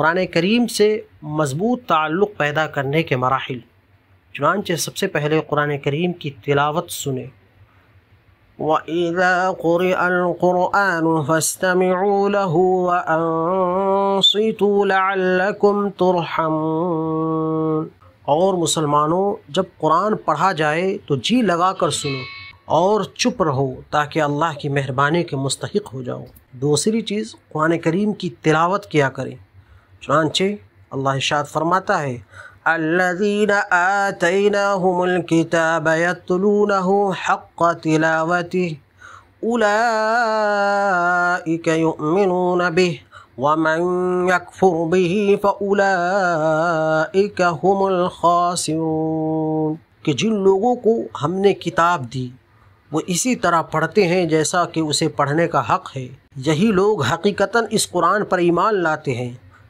قرآن کریم سے مضبوط تعلق پیدا کرنے کے مراحل چنانچہ سب سے پہلے قرآن کریم کی تلاوت سنیں وَإِذَا قُرِئَ الْقُرْآنُ فَاسْتَمِعُوا لَهُ وَأَنصِتُوا لَعَلَّكُمْ تُرْحَمُونَ اور مسلمانوں جب قرآن پڑھا جائے تو جی لگا کر سنو اور چپ رہو تاکہ اللہ کی مہربانی کے مستحق ہو جاؤ دوسری چیز قرآن کریم کی تلاوت کیا کریں چنانچہ اللہ ارشاد فرماتا ہے الذين آتيناهم الكتاب يتلونه حق تلاوته أولئك يؤمنون به ومن يكفر به فأولئك هم الخاسرون کہ جن لوگوں کو ہم نے کتاب دی وہ اسی طرح پڑھتے ہیں جیسا کہ اسے پڑھنے کا حق ہے یہی لوگ حقیقتاً اس قرآن پر ایمان لاتے ہیں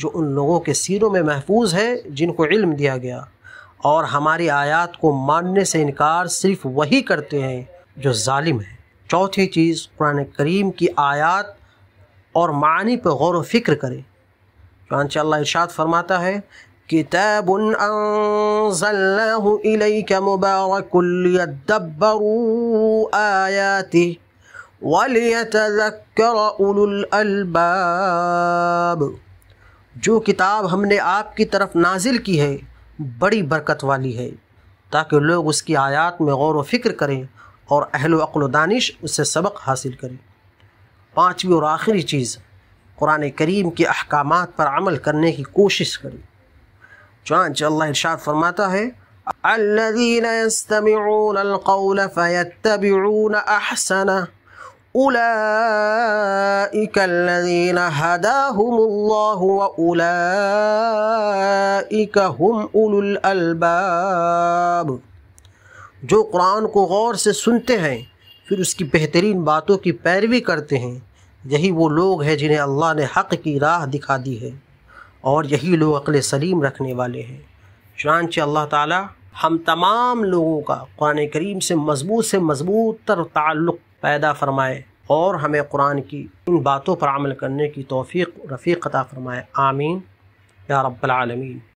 جو ان لوگوں کے سینوں میں محفوظ ہے جن کو علم دیا گیا اور ہماری آیات کو ماننے سے انکار صرف وہی کرتے ہیں جو ظالم ہیں چوتھی چیز قرآن کریم کی آیات اور معنی پر غور و فکر کرے قرآن اللہ ارشاد فرماتا ہے کتاب جو کتاب ہم نے آپ کی طرف نازل کی ہے بڑی برکت والی ہے تاکہ لوگ اس کی آیات میں غور و فکر کریں اور اہل و اقل و دانش اس سے سبق حاصل کریں پانچویں اور آخری چیز قرآن کریم کے احکامات پر عمل کرنے کی کوشش کریں اللہ ارشاد فرماتا ہے جو قرآن کو غور سے سنتے ہیں پھر اس کی بہترین باتوں کی پیروی کرتے ہیں یہی وہ لوگ ہیں جنہیں اللہ نے حق کی راہ دکھا دی ہے اور یہی لوگ عقل سلیم رکھنے والے ہیں چنانچہ اللہ تعالی ہم تمام لوگوں کا قرآن کریم سے مضبوط سے مضبوط تر تعلق پیدا فرمائے اور ہمیں قرآن کی ان باتوں پر عمل کرنے کی توفیق رفیق عطا فرمائے آمین یا رب العالمین